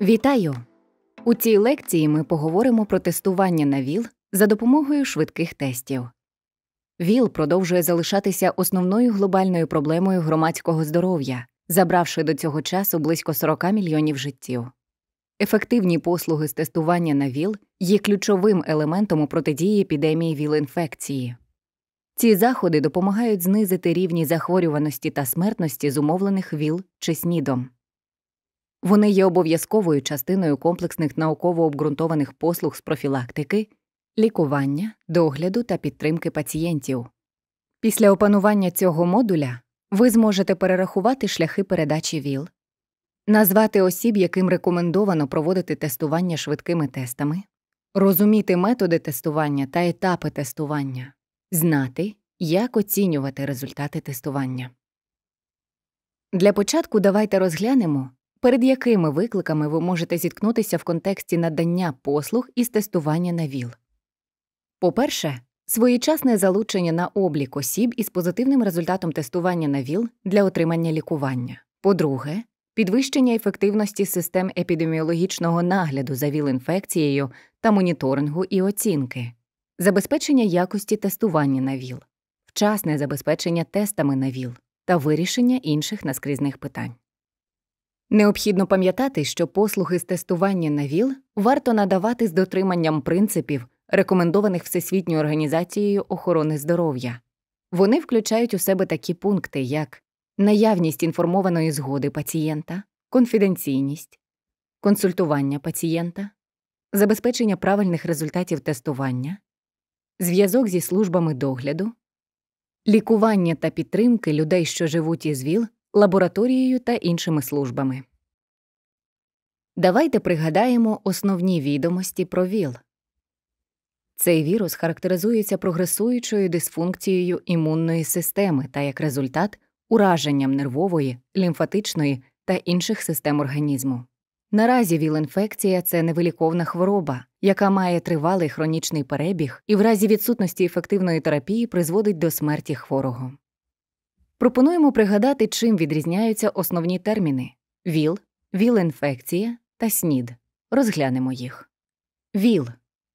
Вітаю! У цій лекції ми поговоримо про тестування на ВІЛ за допомогою швидких тестів. ВІЛ продовжує залишатися основною глобальною проблемою громадського здоров'я, забравши до цього часу близько 40 мільйонів життів. Ефективні послуги з тестування на ВІЛ є ключовим елементом у протидії епідемії ВІЛ-інфекції. Ці заходи допомагають знизити рівні захворюваності та смертності зумовлених ВІЛ чи СНІДом. Вони є обов'язковою частиною комплексних науково обґрунтованих послуг з профілактики, лікування, догляду та підтримки пацієнтів. Після опанування цього модуля ви зможете перерахувати шляхи передачі ВІЛ, назвати осіб, яким рекомендовано проводити тестування швидкими тестами, розуміти методи тестування та етапи тестування, знати, як оцінювати результати тестування. Для початку давайте розглянемо перед якими викликами ви можете зіткнутися в контексті надання послуг із тестування на ВІЛ. По-перше, своєчасне залучення на облік осіб із позитивним результатом тестування на ВІЛ для отримання лікування. По-друге, підвищення ефективності систем епідеміологічного нагляду за ВІЛ-інфекцією та моніторингу і оцінки, забезпечення якості тестування на ВІЛ, вчасне забезпечення тестами на ВІЛ та вирішення інших наскрізних питань. Необхідно пам'ятати, що послуги з тестування на ВІЛ варто надавати з дотриманням принципів, рекомендованих Всесвітньою організацією охорони здоров'я. Вони включають у себе такі пункти, як наявність інформованої згоди пацієнта, конфіденційність, консультування пацієнта, забезпечення правильних результатів тестування, зв'язок зі службами догляду, лікування та підтримки людей, що живуть із ВІЛ лабораторією та іншими службами. Давайте пригадаємо основні відомості про ВІЛ. Цей вірус характеризується прогресуючою дисфункцією імунної системи та як результат ураженням нервової, лімфатичної та інших систем організму. Наразі ВІЛ-інфекція це невиліковна хвороба, яка має тривалий хронічний перебіг і в разі відсутності ефективної терапії призводить до смерті хворого. Пропонуємо пригадати, чим відрізняються основні терміни ВІЛ, ВІЛ-інфекція та СНІД. Розглянемо їх. ВІЛ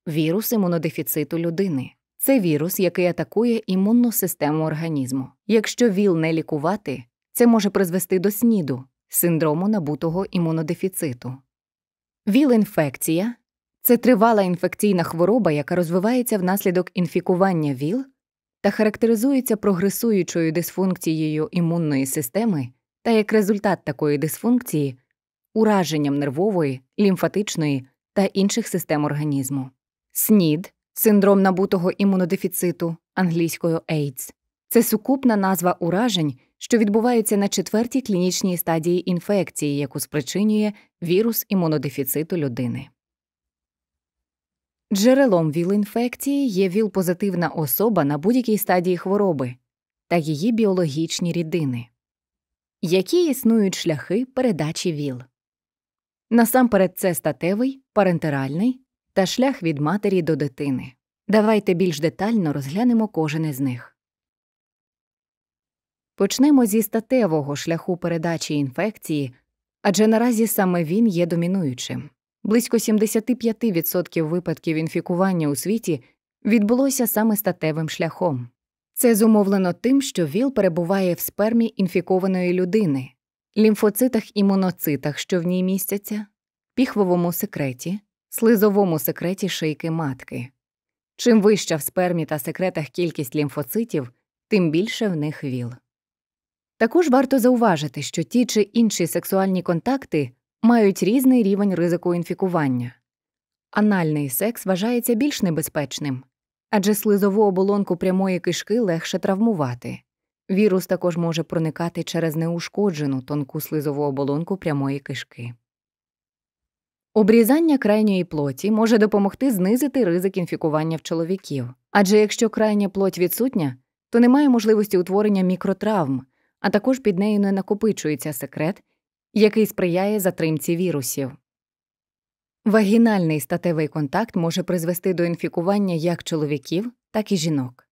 вірус імунодефіциту людини. Це вірус, який атакує імунну систему організму. Якщо ВІЛ не лікувати, це може призвести до СНІДу, синдрому набутого імунодефіциту. ВІЛ-інфекція це тривала інфекційна хвороба, яка розвивається внаслідок інфікування ВІЛ та характеризується прогресуючою дисфункцією імунної системи та як результат такої дисфункції ураженням нервової, лімфатичної та інших систем організму. СНІД синдром набутого імунодефіциту англійською AIDS – це сукупна назва уражень, що відбуваються на четвертій клінічній стадії інфекції, яку спричинює вірус імунодефіциту людини. Джерелом ВІЛ-інфекції є ВІЛ-позитивна особа на будь-якій стадії хвороби та її біологічні рідини. Які існують шляхи передачі ВІЛ? Насамперед, це статевий, парентеральний та шлях від матері до дитини. Давайте більш детально розглянемо кожен із них. Почнемо зі статевого шляху передачі інфекції адже наразі саме він є домінуючим. Близько 75% випадків інфікування у світі відбулося саме статевим шляхом. Це зумовлено тим, що ВІЛ перебуває в спермі інфікованої людини, лімфоцитах і моноцитах, що в ній містяться, піхвовому секреті, слизовому секреті шийки матки. Чим вища в спермі та секретах кількість лімфоцитів, тим більше в них ВІЛ. Також варто зауважити, що ті чи інші сексуальні контакти мають різний рівень ризику інфікування. Анальний секс вважається більш небезпечним, адже слизову оболонку прямої кишки легше травмувати. Вірус також може проникати через неушкоджену тонку слизову оболонку прямої кишки. Обрізання крайньої плоті може допомогти знизити ризик інфікування в чоловіків, адже якщо крайня плоть відсутня, то немає можливості утворення мікротравм, а також під нею не накопичується секрет, який сприяє затримці вірусів. Вагінальний статевий контакт може призвести до інфікування як чоловіків, так і жінок.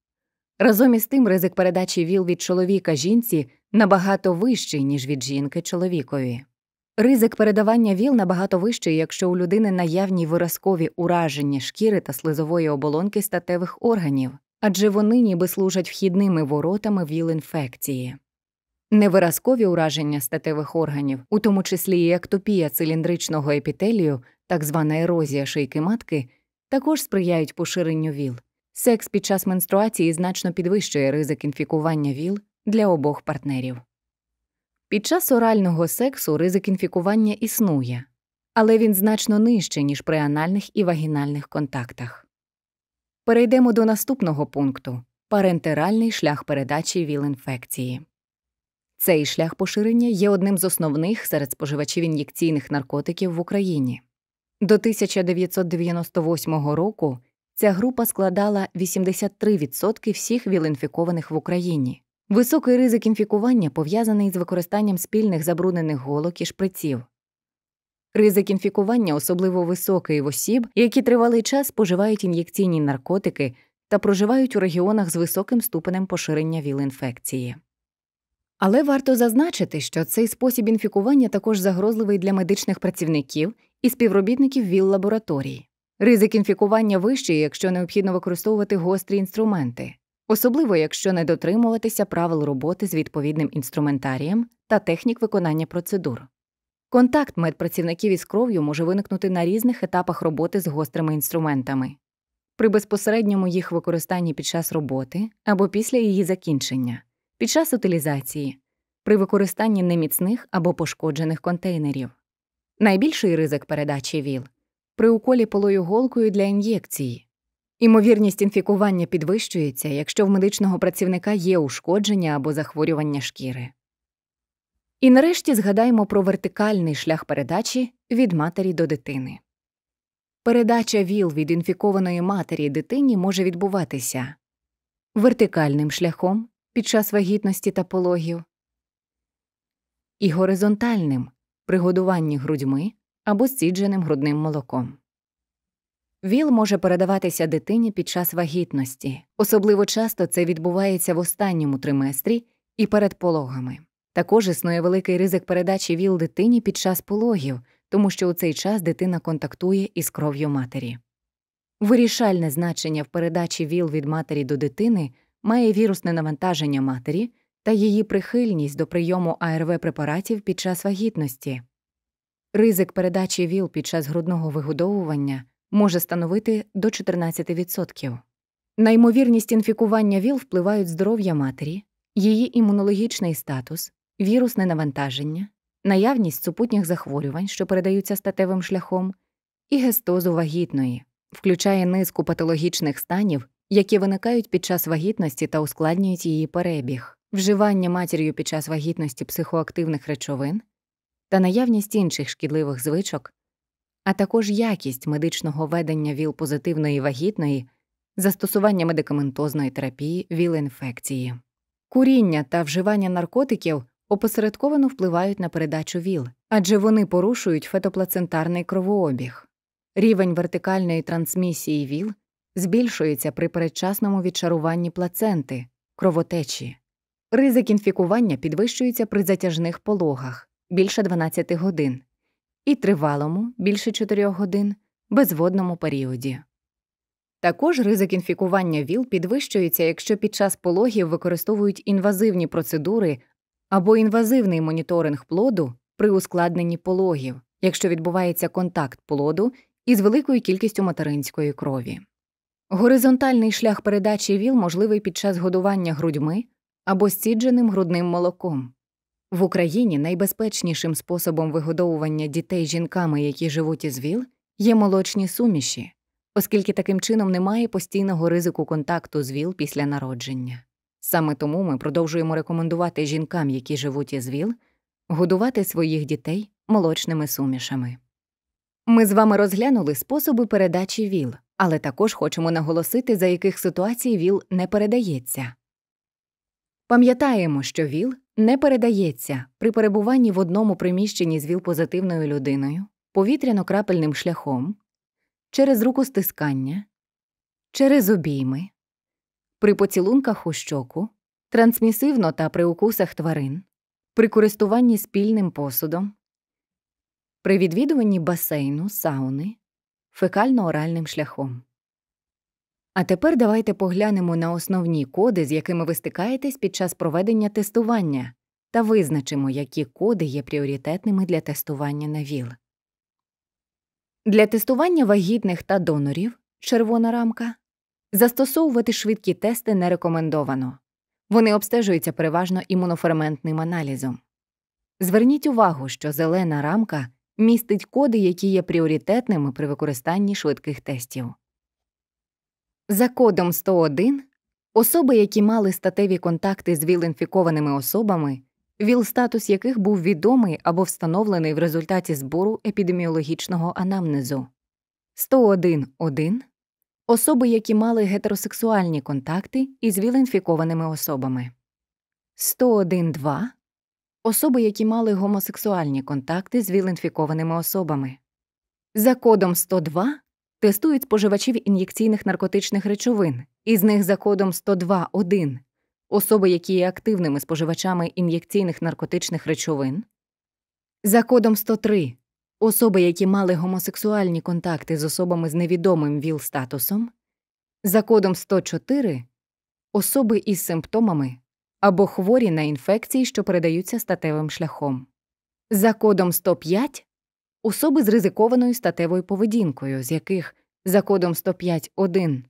Разом із тим, ризик передачі ВІЛ від чоловіка жінці набагато вищий, ніж від жінки чоловікові. Ризик передавання ВІЛ набагато вищий, якщо у людини наявні виразкові ураження шкіри та слизової оболонки статевих органів, адже вони ніби служать вхідними воротами віл інфекції невиразкові ураження статевих органів, у тому числі і ектопія циліндричного епітелію, так звана ерозія шийки матки, також сприяють поширенню ВІЛ. Секс під час менструації значно підвищує ризик інфікування ВІЛ для обох партнерів. Під час орального сексу ризик інфікування існує, але він значно нижчий, ніж при анальних і вагінальних контактах. Перейдемо до наступного пункту парентеральний шлях передачі ВІЛ-інфекції. Цей шлях поширення є одним з основних серед споживачів ін'єкційних наркотиків в Україні. До 1998 року ця група складала 83% всіх вілінфікованих в Україні. Високий ризик інфікування пов'язаний з використанням спільних забруднених голок і шприців. Ризик інфікування особливо високий в осіб, які тривалий час споживають ін'єкційні наркотики та проживають у регіонах з високим ступенем поширення вілінфекції. Але варто зазначити, що цей спосіб інфікування також загрозливий для медичних працівників і співробітників ВІЛ-лабораторії. Ризик інфікування вищий, якщо необхідно використовувати гострі інструменти, особливо якщо не дотримуватися правил роботи з відповідним інструментарієм та технік виконання процедур. Контакт медпрацівників із кров'ю може виникнути на різних етапах роботи з гострими інструментами при безпосередньому їх використанні під час роботи або після її закінчення під час утилізації, при використанні неміцних або пошкоджених контейнерів. Найбільший ризик передачі ВІЛ при уколі полою голкою для ін'єкції. Імовірність інфікування підвищується, якщо в медичного працівника є ушкодження або захворювання шкіри. І нарешті згадаємо про вертикальний шлях передачі від матері до дитини. Передача ВІЛ від інфікованої матері дитині може відбуватися вертикальним шляхом під час вагітності та пологів, і горизонтальним при годуванні грудьми або сідженим грудним молоком. Віл може передаватися дитині під час вагітності. Особливо часто це відбувається в останньому триместрі і перед пологами. Також існує великий ризик передачі ВІЛ дитині під час пологів, тому що у цей час дитина контактує із кров'ю матері. Вирішальне значення в передачі ВІЛ від матері до дитини має вірусне навантаження матері та її прихильність до прийому АРВ препаратів під час вагітності. Ризик передачі ВІЛ під час грудного вигодовування може становити до 14%. На ймовірність інфікування ВІЛ впливають здоров'я матері, її імунологічний статус, вірусне навантаження, наявність супутніх захворювань, що передаються статевим шляхом, і гестозу вагітної, включає низку патологічних станів, які виникають під час вагітності та ускладнюють її перебіг, вживання матір'ю під час вагітності психоактивних речовин та наявність інших шкідливих звичок, а також якість медичного ведення ВІЛ-позитивної вагітної, застосування медикаментозної терапії ВІЛ-інфекції. Куріння та вживання наркотиків опосередковано впливають на передачу ВІЛ, адже вони порушують фетоплацентарний кровообіг. Рівень вертикальної трансмісії ВІЛ збільшується при передчасному відчаруванні плаценти, кровотечі. Ризик інфікування підвищується при затяжних пологах більше 12 годин і тривалому більше 4 годин безводному періоді. Також ризик інфікування ВІЛ підвищується, якщо під час пологів використовують інвазивні процедури або інвазивний моніторинг плоду при ускладненні пологів, якщо відбувається контакт плоду із великою кількістю материнської крові. Горизонтальний шлях передачі ВІЛ можливий під час годування грудьми або сідженим грудним молоком. В Україні найбезпечнішим способом вигодовування дітей жінками, які живуть із ВІЛ, є молочні суміші, оскільки таким чином немає постійного ризику контакту з ВІЛ після народження. Саме тому ми продовжуємо рекомендувати жінкам, які живуть із ВІЛ, годувати своїх дітей молочними сумішами. Ми з вами розглянули способи передачі ВІЛ але також хочемо наголосити, за яких ситуацій ВІЛ не передається. Пам'ятаємо, що ВІЛ не передається при перебуванні в одному приміщенні з ВІЛ позитивною людиною, повітряно-крапельним шляхом, через рукостискання, через обійми, при поцілунках у щоку, трансмісивно та при укусах тварин, при користуванні спільним посудом, при відвідуванні басейну, сауни фекально-оральним шляхом. А тепер давайте поглянемо на основні коди, з якими ви стикаєтесь під час проведення тестування, та визначимо, які коди є пріоритетними для тестування на ВІЛ. Для тестування вагітних та донорів червона рамка застосовувати швидкі тести не рекомендовано. Вони обстежуються переважно імуноферментним аналізом. Зверніть увагу, що зелена рамка містить коди, які є пріоритетними при використанні швидких тестів. За кодом 101 особи, які мали статеві контакти з ВІЛ-інфікованими особами, ВІЛ-статус яких був відомий або встановлений в результаті збору епідеміологічного анамнезу. 101.1 Особи, які мали гетеросексуальні контакти із ВІЛ-інфікованими особами. 101.2 особи, які мали гомосексуальні контакти з вілінфікованими особами. За кодом 102 тестують споживачів ін'єкційних наркотичних речовин, із них за кодом 102.1 особи, які є активними споживачами ін'єкційних наркотичних речовин. За кодом 103 особи, які мали гомосексуальні контакти з особами з невідомим ВІЛ статусом. За кодом 104 особи із симптомами або хворі на інфекції, що передаються статевим шляхом. За кодом 105 особи з ризикованою статевою поведінкою, з яких за кодом 105.1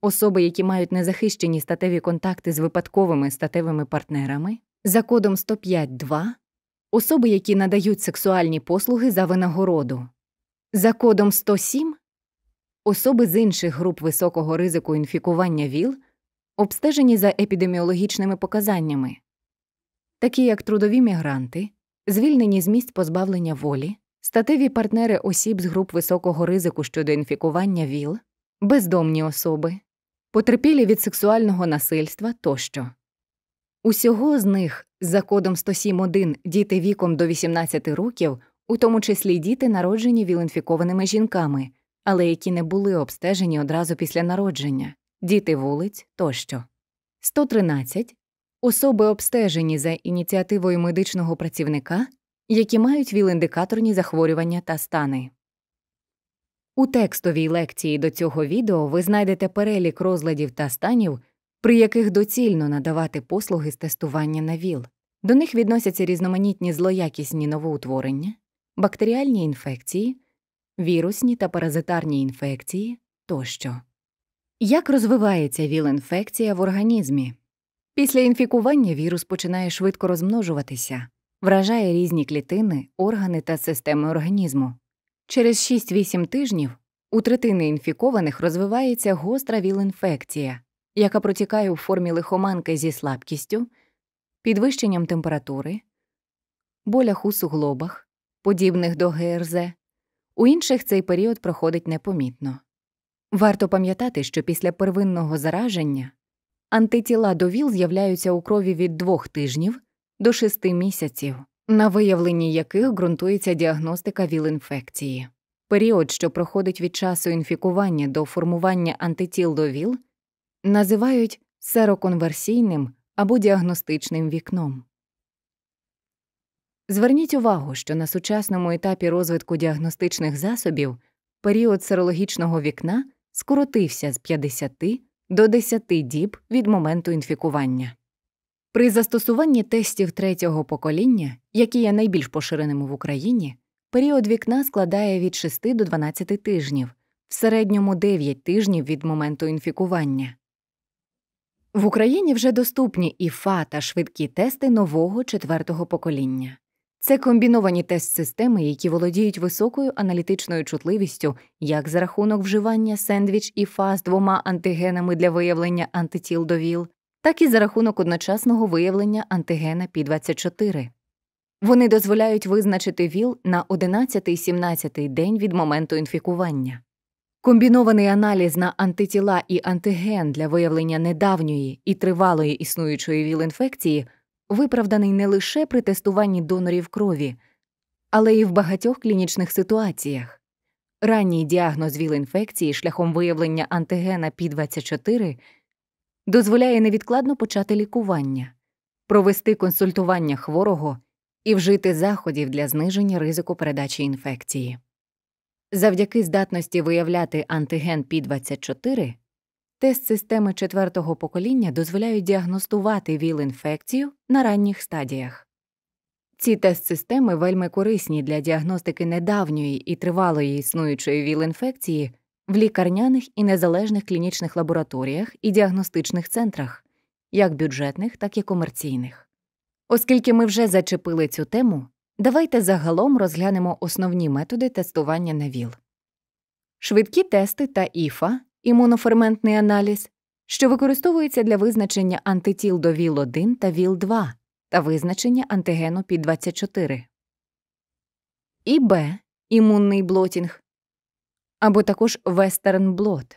особи, які мають незахищені статеві контакти з випадковими статевими партнерами, за кодом 2, особи, які надають сексуальні послуги за винагороду, за кодом 107 особи з інших груп високого ризику інфікування ВІЛ обстежені за епідеміологічними показаннями, такі як трудові мігранти, звільнені з місць позбавлення волі, статеві партнери осіб з груп високого ризику щодо інфікування ВІЛ, бездомні особи, потерпілі від сексуального насильства тощо. Усього з них за кодом 107.1 діти віком до 18 років, у тому числі діти, народжені вілінфікованими жінками, але які не були обстежені одразу після народження діти вулиць тощо. 113. Особи обстежені за ініціативою медичного працівника, які мають віл-індикаторні захворювання та стани. У текстовій лекції до цього відео ви знайдете перелік розладів та станів, при яких доцільно надавати послуги з тестування на ВІЛ. До них відносяться різноманітні злоякісні новоутворення, бактеріальні інфекції, вірусні та паразитарні інфекції тощо. Як розвивається віл-інфекція в організмі? Після інфікування вірус починає швидко розмножуватися, вражає різні клітини, органи та системи організму. Через 6-8 тижнів у третини інфікованих розвивається гостра віл-інфекція, яка протікає у формі лихоманки зі слабкістю, підвищенням температури, болях у суглобах, подібних до ГРЗ. У інших цей період проходить непомітно. Варто пам'ятати, що після первинного зараження антитіла до ВІЛ з'являються у крові від двох тижнів до шести місяців, на виявленні яких ґрунтується діагностика ВІЛ-інфекції. Період, що проходить від часу інфікування до формування антитіл до ВІЛ, називають сероконверсійним або діагностичним вікном. Зверніть увагу, що на сучасному етапі розвитку діагностичних засобів період серологічного вікна скоротився з 50 до 10 діб від моменту інфікування. При застосуванні тестів третього покоління, які є найбільш поширеними в Україні, період вікна складає від 6 до 12 тижнів, в середньому 9 тижнів від моменту інфікування. В Україні вже доступні ІФА та швидкі тести нового четвертого покоління. Це комбіновані тест-системи, які володіють високою аналітичною чутливістю, як за рахунок вживання сендвіч і фаз двома антигенами для виявлення антитіл до ВІЛ, так і за рахунок одночасного виявлення антигена пі 24 Вони дозволяють визначити ВІЛ на 11-17 день від моменту інфікування. Комбінований аналіз на антитіла і антиген для виявлення недавньої і тривалої існуючої ВІЛ-інфекції – виправданий не лише при тестуванні донорів крові, але й в багатьох клінічних ситуаціях. Ранній діагноз ВІЛ-інфекції шляхом виявлення антигена p 24 дозволяє невідкладно почати лікування, провести консультування хворого і вжити заходів для зниження ризику передачі інфекції. Завдяки здатності виявляти антиген пі 24 Тест системи четвертого покоління дозволяють діагностувати ВІЛ-інфекцію на ранніх стадіях. Ці тест системи вельми корисні для діагностики недавньої і тривалої існуючої ВІЛ-інфекції в лікарняних і незалежних клінічних лабораторіях і діагностичних центрах, як бюджетних, так і комерційних. Оскільки ми вже зачепили цю тему, давайте загалом розглянемо основні методи тестування на ВІЛ. Швидкі тести та ІФА імуноферментний аналіз, що використовується для визначення антитіл до ВІЛ-1 та ВІЛ-2 та визначення антигену під 24 і Б. Імунний блотінг або також вестерн-блот.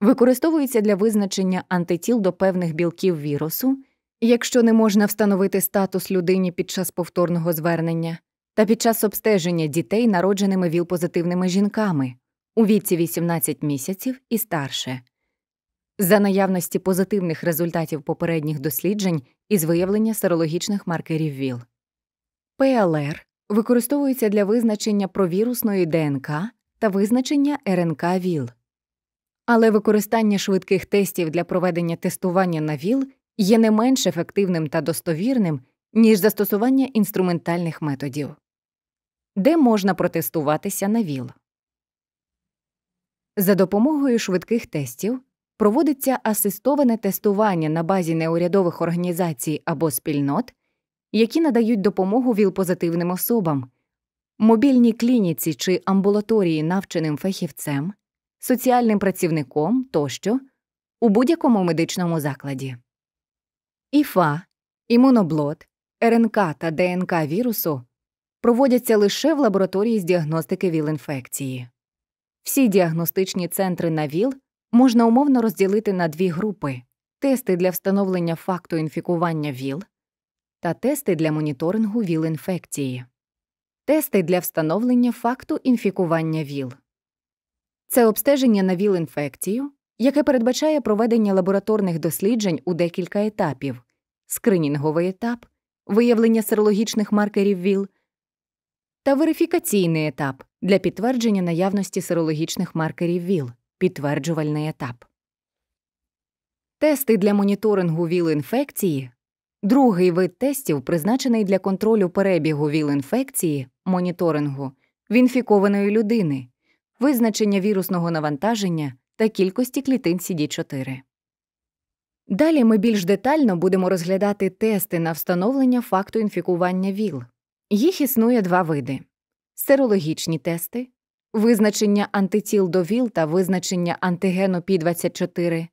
Використовується для визначення антитіл до певних білків вірусу, якщо не можна встановити статус людині під час повторного звернення та під час обстеження дітей, народженими віл-позитивними жінками у віці 18 місяців і старше. За наявності позитивних результатів попередніх досліджень із виявлення серологічних маркерів ВІЛ. ПЛР використовується для визначення провірусної ДНК та визначення РНК ВІЛ. Але використання швидких тестів для проведення тестування на ВІЛ є не менш ефективним та достовірним, ніж застосування інструментальних методів, де можна протестуватися на ВІЛ. За допомогою швидких тестів проводиться асистоване тестування на базі неурядових організацій або спільнот, які надають допомогу віл-позитивним особам, мобільній клініці чи амбулаторії, навченим фахівцем, соціальним працівником тощо у будь-якому медичному закладі. ІФА, імуноблот, РНК та ДНК вірусу проводяться лише в лабораторії з діагностики віл-інфекції. Всі діагностичні центри на ВІЛ можна умовно розділити на дві групи тести для встановлення факту інфікування ВІЛ та тести для моніторингу ВІЛ-інфекції. Тести для встановлення факту інфікування ВІЛ. Це обстеження на ВІЛ-інфекцію, яке передбачає проведення лабораторних досліджень у декілька етапів скринінговий етап, виявлення серологічних маркерів ВІЛ та верифікаційний етап для підтвердження наявності серологічних маркерів ВІЛ, підтверджувальний етап. Тести для моніторингу ВІЛ-інфекції другий вид тестів, призначений для контролю перебігу ВІЛ-інфекції моніторингу в інфікованої людини, визначення вірусного навантаження та кількості клітин CD4. Далі ми більш детально будемо розглядати тести на встановлення факту інфікування ВІЛ. Їх існує два види серологічні тести, визначення антитіл до ВІЛ та визначення антигену Пі24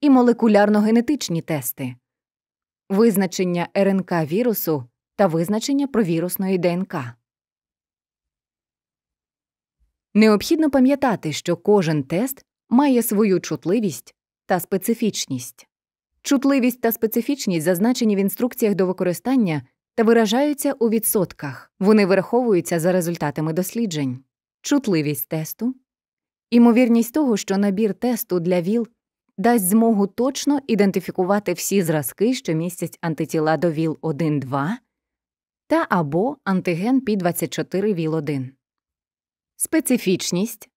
і молекулярно-генетичні тести, визначення РНК вірусу та визначення провірусної ДНК. Необхідно пам'ятати, що кожен тест має свою чутливість та специфічність. Чутливість та специфічність зазначені в інструкціях до використання та виражаються у відсотках. Вони враховуються за результатами досліджень, чутливість тесту, імовірність того, що набір тесту для ВІЛ дасть змогу точно ідентифікувати всі зразки, що містять антитіла до віл 1 2 та або антиген пі 24 віл 1 специфічність,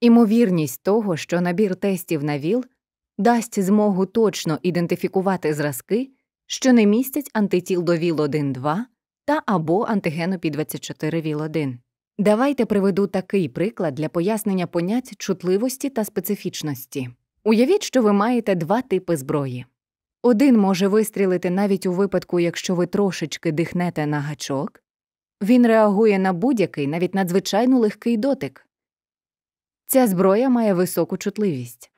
імовірність того, що набір тестів на ВІЛ дасть змогу точно ідентифікувати зразки що не містять антитіл до ВІЛ-1,2 та або антигену під 24 ВІЛ-1. Давайте приведу такий приклад для пояснення понять чутливості та специфічності. Уявіть, що ви маєте два типи зброї. Один може вистрілити навіть у випадку, якщо ви трошечки дихнете на гачок, він реагує на будь-який, навіть надзвичайно легкий дотик. Ця зброя має високу чутливість.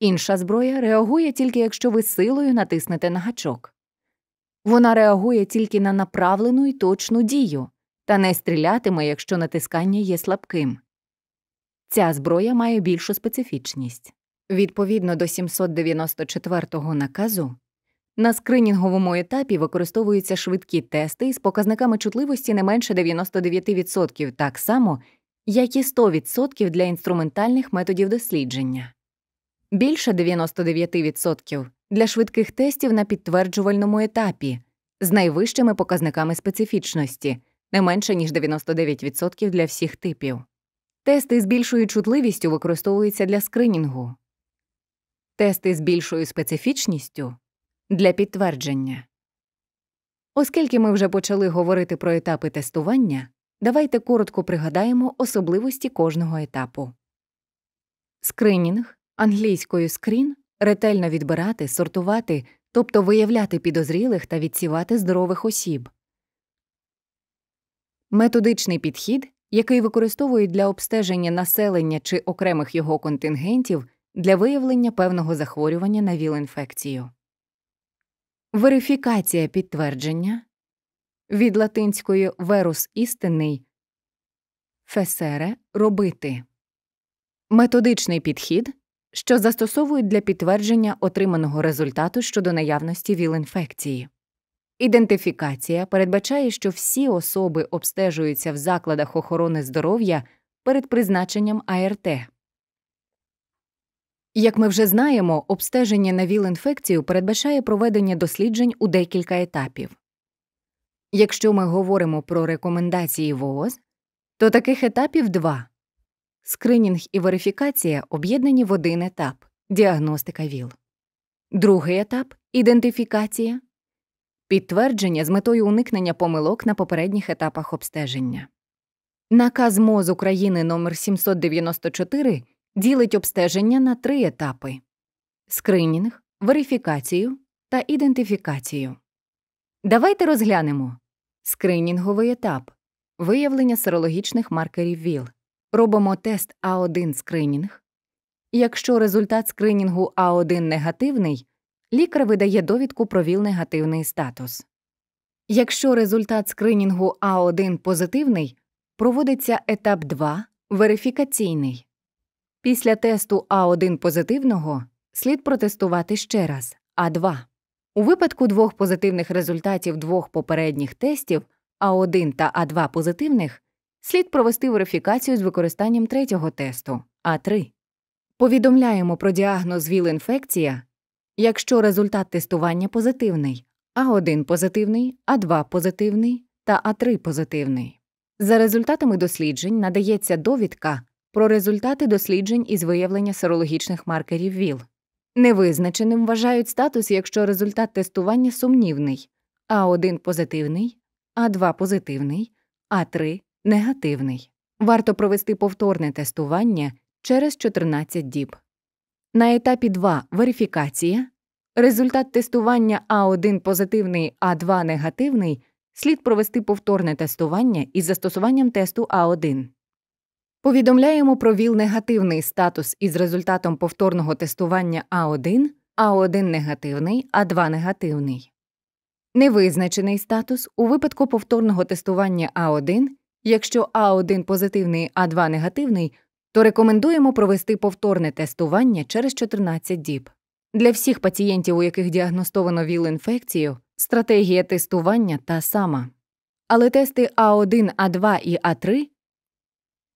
Інша зброя реагує тільки якщо ви силою натиснете на гачок. Вона реагує тільки на направлену і точну дію та не стрілятиме, якщо натискання є слабким. Ця зброя має більшу специфічність. Відповідно до 794-го наказу, на скринінговому етапі використовуються швидкі тести з показниками чутливості не менше 99% так само, як і 100% для інструментальних методів дослідження. Більше 99% для швидких тестів на підтверджувальному етапі з найвищими показниками специфічності, не менше ніж 99% для всіх типів. Тести з більшою чутливістю використовуються для скринінгу, тести з більшою специфічністю для підтвердження. Оскільки ми вже почали говорити про етапи тестування, давайте коротко пригадаємо особливості кожного етапу. Скринінг англійською скрін ретельно відбирати, сортувати, тобто виявляти підозрілих та відсівати здорових осіб. Методичний підхід, який використовують для обстеження населення чи окремих його контингентів для виявлення певного захворювання на віл-інфекцію. Верифікація підтвердження від латинської верус істинний фесере робити. Методичний підхід що застосовують для підтвердження отриманого результату щодо наявності ВІЛ-інфекції. Ідентифікація передбачає, що всі особи обстежуються в закладах охорони здоров'я перед призначенням АРТ. Як ми вже знаємо, обстеження на ВІЛ-інфекцію передбачає проведення досліджень у декілька етапів. Якщо ми говоримо про рекомендації ВООЗ, то таких етапів два Скринінг і верифікація об'єднані в один етап діагностика ВІЛ. Другий етап ідентифікація, підтвердження з метою уникнення помилок на попередніх етапах обстеження. Наказ МОЗ України номер 794 ділить обстеження на три етапи скринінг, верифікацію та ідентифікацію. Давайте розглянемо скринінговий етап виявлення серологічних маркерів ВІЛ. Робимо тест А1 скринінг. Якщо результат скринінгу А1 негативний, лікар видає довідку про віл негативний статус. Якщо результат скринінгу А1 позитивний, проводиться етап 2 верифікаційний. Після тесту А1 позитивного слід протестувати ще раз А2. У випадку двох позитивних результатів двох попередніх тестів А1 та А2 позитивних слід провести верифікацію з використанням третього тесту А3. Повідомляємо про діагноз ВІЛ-інфекція, якщо результат тестування позитивний, А1 позитивний, А2 позитивний та А3 позитивний. За результатами досліджень надається довідка про результати досліджень із виявлення серологічних маркерів ВІЛ. Невизначеним вважають статус, якщо результат тестування сумнівний А1 позитивний, А2 позитивний, А3 негативний. Варто провести повторне тестування через 14 діб. На етапі 2 верифікація. Результат тестування А1 позитивний, А2 негативний. Слід провести повторне тестування із застосуванням тесту А1. Повідомляємо про ВІЛ негативний статус із результатом повторного тестування А1, А1 негативний, А2 негативний. Невизначений статус у випадку повторного тестування А1 Якщо А1 позитивний, А2 негативний, то рекомендуємо провести повторне тестування через 14 діб. Для всіх пацієнтів, у яких діагностовано ВІЛ-інфекцію, стратегія тестування та сама. Але тести А1, А2 і А3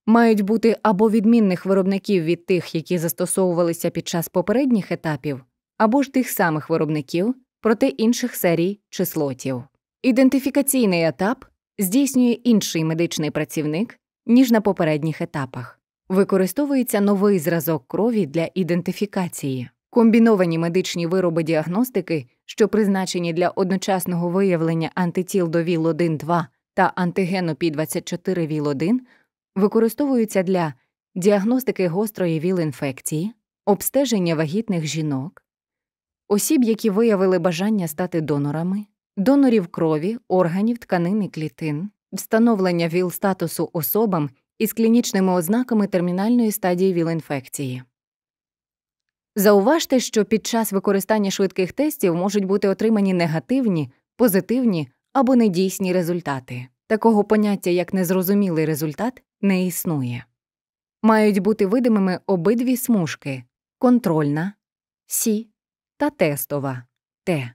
мають бути або відмінних виробників від тих, які застосовувалися під час попередніх етапів, або ж тих самих виробників проти інших серій чи слотів. Ідентифікаційний етап здійснює інший медичний працівник, ніж на попередніх етапах. Використовується новий зразок крові для ідентифікації. Комбіновані медичні вироби діагностики, що призначені для одночасного виявлення антитіл до ВІЛ-1-2 та антигену Пі24 ВІЛ-1, використовуються для діагностики гострої ВІЛ-інфекції, обстеження вагітних жінок, осіб, які виявили бажання стати донорами, донорів крові, органів тканин і клітин, встановлення ВІЛ-статусу особам із клінічними ознаками термінальної стадії ВІЛ-інфекції. Зауважте, що під час використання швидких тестів можуть бути отримані негативні, позитивні або недійсні результати. Такого поняття як незрозумілий результат не існує. Мають бути видимими обидві смужки контрольна Сі та тестова Т.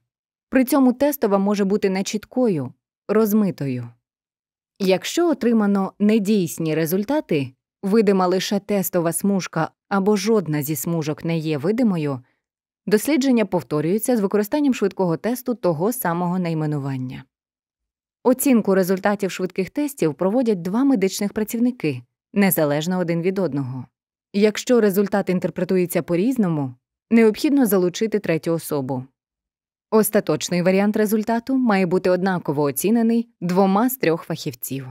При цьому тестова може бути нечіткою, розмитою. Якщо отримано недійсні результати, видима лише тестова смужка або жодна зі смужок не є видимою, дослідження повторюється з використанням швидкого тесту того самого найменування. Оцінку результатів швидких тестів проводять два медичних працівники незалежно один від одного. Якщо результат інтерпретується по різному, необхідно залучити третю особу Остаточний варіант результату має бути однаково оцінений двома з трьох фахівців.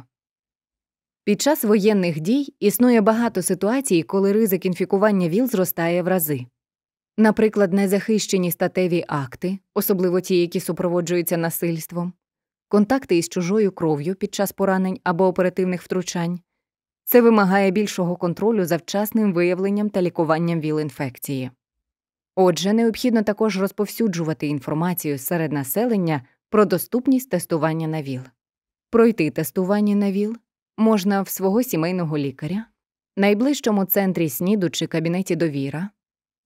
Під час воєнних дій існує багато ситуацій, коли ризик інфікування ВІЛ зростає в рази. Наприклад, незахищені статеві акти, особливо ті, які супроводжуються насильством, контакти із чужою кров'ю під час поранень або оперативних втручань. Це вимагає більшого контролю за вчасним виявленням та лікуванням ВІЛ-інфекції. Отже, необхідно також розповсюджувати інформацію серед населення про доступність тестування на ВІЛ. Пройти тестування на ВІЛ можна в свого сімейного лікаря, найближчому центрі СНІДу чи кабінеті довіра,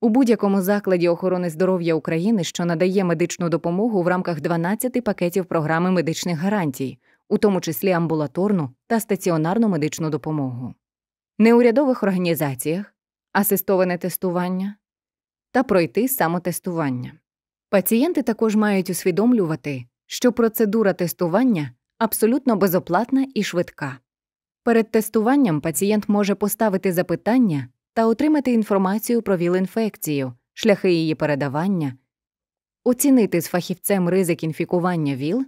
у будь-якому закладі охорони здоров'я України, що надає медичну допомогу в рамках 12 пакетів програми медичних гарантій, у тому числі амбулаторну та стаціонарну медичну допомогу, неурядових організаціях, асистоване тестування та пройти самотестування. Пацієнти також мають усвідомлювати, що процедура тестування абсолютно безоплатна і швидка. Перед тестуванням пацієнт може поставити запитання та отримати інформацію про ВІЛ-інфекцію, шляхи її передавання, оцінити з фахівцем ризик інфікування ВІЛ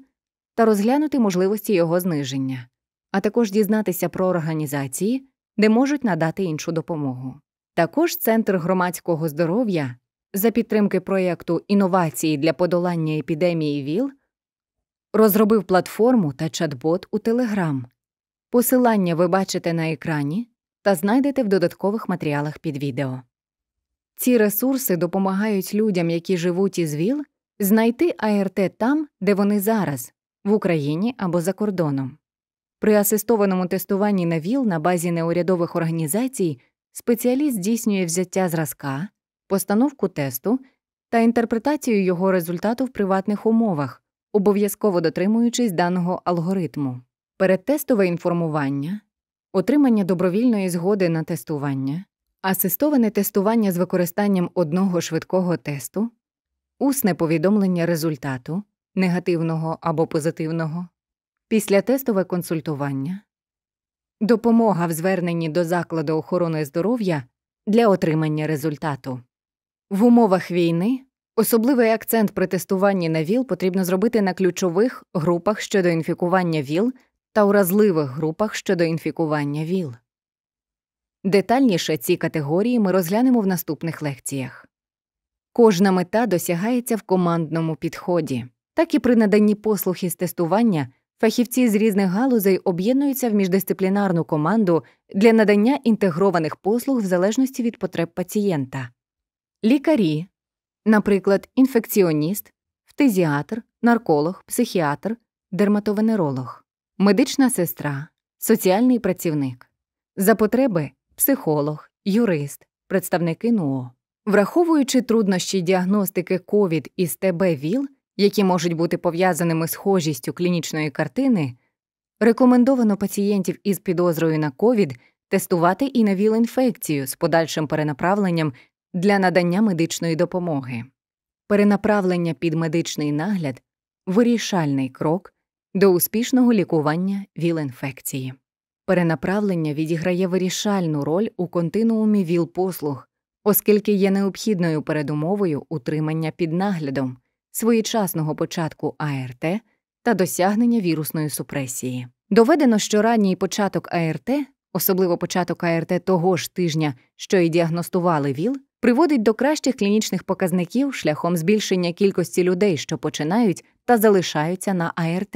та розглянути можливості його зниження, а також дізнатися про організації, де можуть надати іншу допомогу. Також Центр громадського здоров'я за підтримки проєкту Інновації для подолання епідемії ВІЛ розробив платформу та чат-бот у Телеграм. Посилання ви бачите на екрані та знайдете в додаткових матеріалах під відео. Ці ресурси допомагають людям, які живуть із ВІЛ, знайти АРТ там, де вони зараз, в Україні або за кордоном. При асистованому тестуванні на ВІЛ на базі неурядових організацій Спеціаліст здійснює взяття зразка, постановку тесту та інтерпретацію його результату в приватних умовах, обов'язково дотримуючись даного алгоритму. Передтестове інформування, отримання добровільної згоди на тестування, асистоване тестування з використанням одного швидкого тесту, усне повідомлення результату негативного або позитивного, післятестове консультування. Допомога в зверненні до закладу охорони здоров'я для отримання результату. В умовах війни особливий акцент при тестуванні на ВІЛ потрібно зробити на ключових групах щодо інфікування ВІЛ та уразливих групах щодо інфікування ВІЛ. Детальніше ці категорії ми розглянемо в наступних лекціях. Кожна мета досягається в командному підході, так і при наданні послуги з тестування Фахівці з різних галузей об'єднуються в міждисциплінарну команду для надання інтегрованих послуг в залежності від потреб пацієнта. Лікарі, наприклад, інфекціоніст, фтизіатр, нарколог, психіатр, дерматовенеролог, медична сестра, соціальний працівник, за потреби психолог, юрист, представники НУО, Враховуючи труднощі діагностики COVID із ТБ ВІЛ які можуть бути пов'язаними з схожістю клінічної картини, рекомендовано пацієнтів із підозрою на ковід тестувати і на віл-інфекцію з подальшим перенаправленням для надання медичної допомоги. Перенаправлення під медичний нагляд вирішальний крок до успішного лікування віл-інфекції. Перенаправлення відіграє вирішальну роль у континуумі віл-послуг, оскільки є необхідною передумовою утримання під наглядом своєчасного початку АРТ та досягнення вірусної супресії. Доведено, що ранній початок АРТ, особливо початок АРТ того ж тижня, що і діагностували ВІЛ, приводить до кращих клінічних показників шляхом збільшення кількості людей, що починають та залишаються на АРТ.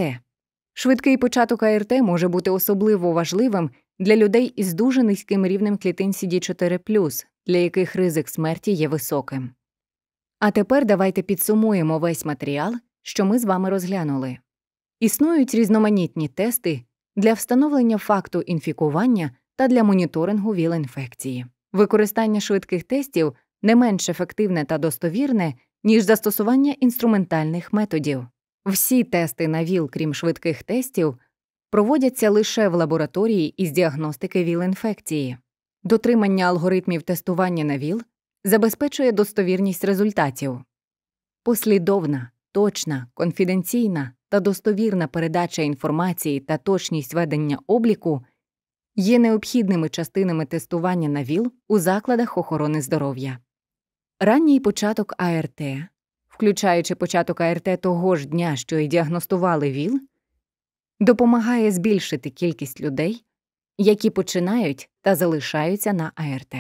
Швидкий початок АРТ може бути особливо важливим для людей із дуже низьким рівнем клітин cd 4 для яких ризик смерті є високим. А тепер давайте підсумуємо весь матеріал, що ми з вами розглянули. Існують різноманітні тести для встановлення факту інфікування та для моніторингу ВІЛ-інфекції. Використання швидких тестів не менш ефективне та достовірне, ніж застосування інструментальних методів. Всі тести на ВІЛ, крім швидких тестів, проводяться лише в лабораторії із діагностики ВІЛ-інфекції. Дотримання алгоритмів тестування на ВІЛ забезпечує достовірність результатів. Послідовна, точна, конфіденційна та достовірна передача інформації та точність ведення обліку є необхідними частинами тестування на ВІЛ у закладах охорони здоров'я. Ранній початок АРТ, включаючи початок АРТ того ж дня, що й діагностували ВІЛ, допомагає збільшити кількість людей, які починають та залишаються на АРТ.